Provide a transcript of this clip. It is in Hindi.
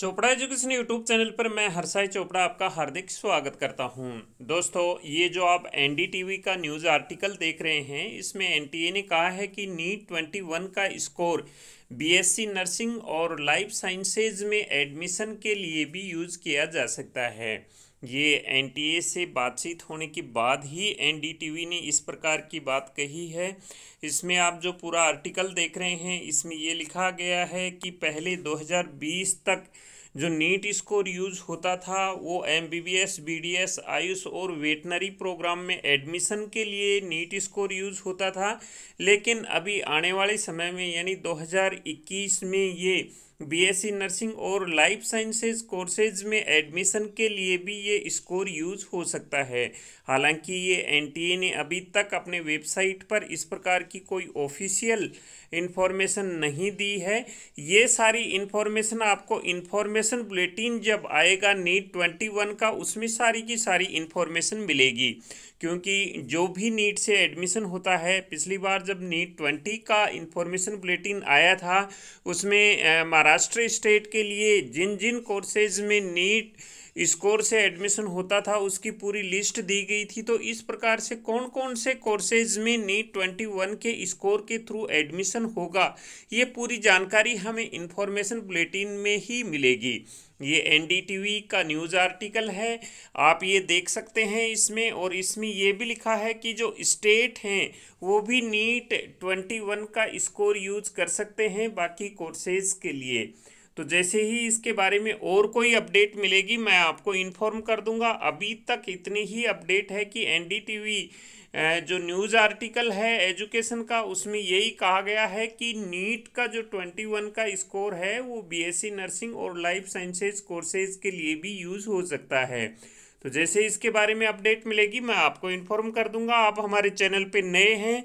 चोपड़ा एजुकेशन यूट्यूब चैनल पर मैं हरसाई चोपड़ा आपका हार्दिक स्वागत करता हूं दोस्तों ये जो आप एनडीटीवी का न्यूज़ आर्टिकल देख रहे हैं इसमें एनटीए ने कहा है कि नीट 21 e का स्कोर बीएससी नर्सिंग और लाइफ साइंसेज में एडमिशन के लिए भी यूज़ किया जा सकता है ये एनटीए से बातचीत होने के बाद ही एनडीटीवी ने इस प्रकार की बात कही है इसमें आप जो पूरा आर्टिकल देख रहे हैं इसमें ये लिखा गया है कि पहले 2020 तक जो नीट स्कोर यूज होता था वो M B B S B D S AYUSH और वेटनरी प्रोग्राम में एडमिशन के लिए नीट स्कोर यूज होता था लेकिन अभी आने वाले समय में यानी 2021 में ये बीएससी नर्सिंग और लाइफ साइंसेज कोर्सेज में एडमिशन के लिए भी ये स्कोर यूज हो सकता है हालांकि ये एनटीए ने अभी तक अपने वेबसाइट पर इस प्रकार की कोई ऑफिशियल इन्फॉर्मेशन नहीं दी है ये सारी इन्फॉर्मेशन आपको इन्फॉर्मेशन बुलेटिन जब आएगा नीट ट्वेंटी वन का उसमें सारी की सारी इन्फॉर्मेशन मिलेगी क्योंकि जो भी नीट से एडमिशन होता है पिछली बार जब नीट ट्वेंटी का इन्फॉर्मेशन बुलेटिन आया था उसमें हमारा महाराष्ट्र स्टेट के लिए जिन जिन कोर्सेज में नीट स्कोर से एडमिशन होता था उसकी पूरी लिस्ट दी गई थी तो इस प्रकार से कौन कौन से कोर्सेज में नीट ट्वेंटी वन के स्कोर के थ्रू एडमिशन होगा ये पूरी जानकारी हमें इंफॉर्मेशन बुलेटिन में ही मिलेगी ये एनडीटीवी का न्यूज़ आर्टिकल है आप ये देख सकते हैं इसमें और इसमें ये भी लिखा है कि जो स्टेट हैं वो भी नीट ट्वेंटी वन का स्कोर यूज कर सकते हैं बाकी कोर्सेज़ के लिए तो जैसे ही इसके बारे में और कोई अपडेट मिलेगी मैं आपको इन्फॉर्म कर दूंगा अभी तक इतनी ही अपडेट है कि एन जो न्यूज़ आर्टिकल है एजुकेशन का उसमें यही कहा गया है कि नीट का जो ट्वेंटी वन का स्कोर है वो बीएससी नर्सिंग और लाइफ साइंसेज कोर्सेज के लिए भी यूज़ हो सकता है तो जैसे इसके बारे में अपडेट मिलेगी मैं आपको इन्फॉर्म कर दूंगा आप हमारे चैनल पे नए हैं